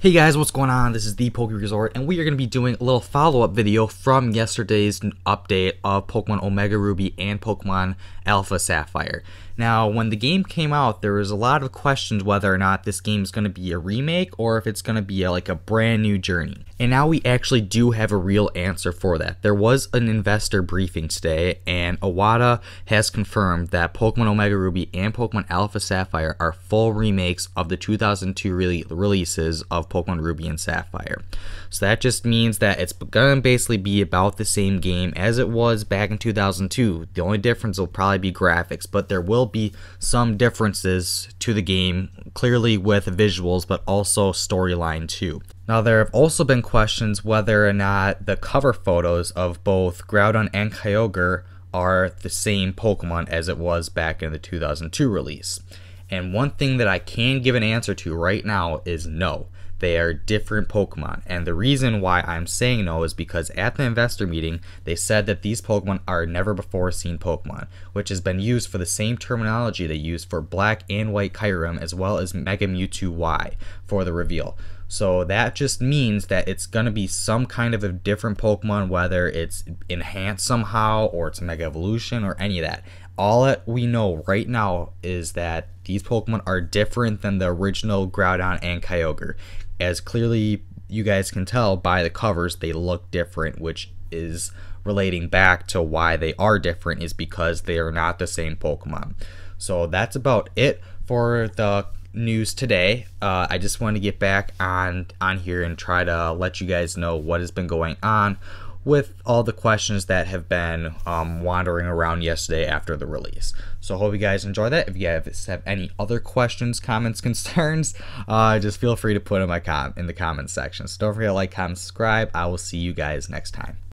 Hey guys, what's going on? This is the Poke Resort, and we are going to be doing a little follow-up video from yesterday's update of Pokemon Omega Ruby and Pokemon Alpha Sapphire. Now, when the game came out, there was a lot of questions whether or not this game is going to be a remake or if it's going to be a, like a brand new journey. And now we actually do have a real answer for that. There was an investor briefing today, and Awada has confirmed that Pokemon Omega Ruby and Pokemon Alpha Sapphire are full remakes of the 2002 re- releases of Pokemon Ruby and Sapphire. So that just means that it's gonna basically be about the same game as it was back in 2002. The only difference will probably be graphics, but there will be some differences to the game, clearly with visuals, but also storyline too. Now, there have also been questions whether or not the cover photos of both Groudon and Kyogre are the same Pokemon as it was back in the 2002 release. And one thing that I can give an answer to right now is no. They are different Pokemon. And the reason why I'm saying no is because at the investor meeting, they said that these Pokemon are never before seen Pokemon, which has been used for the same terminology they used for Black and White Kyurem as well as Mega Mewtwo Y for the reveal. So that just means that it's going to be some kind of a different Pokemon, whether it's enhanced somehow or it's Mega Evolution or any of that. All that we know right now is that these Pokemon are different than the original Groudon and Kyogre as clearly you guys can tell by the covers, they look different, which is relating back to why they are different is because they are not the same Pokemon. So that's about it for the news today. Uh, I just want to get back on on here and try to let you guys know what has been going on, with all the questions that have been um, wandering around yesterday after the release. So hope you guys enjoy that. If you have any other questions, comments, concerns, uh, just feel free to put in my com in the comment section. So don't forget to like, comment, subscribe. I will see you guys next time.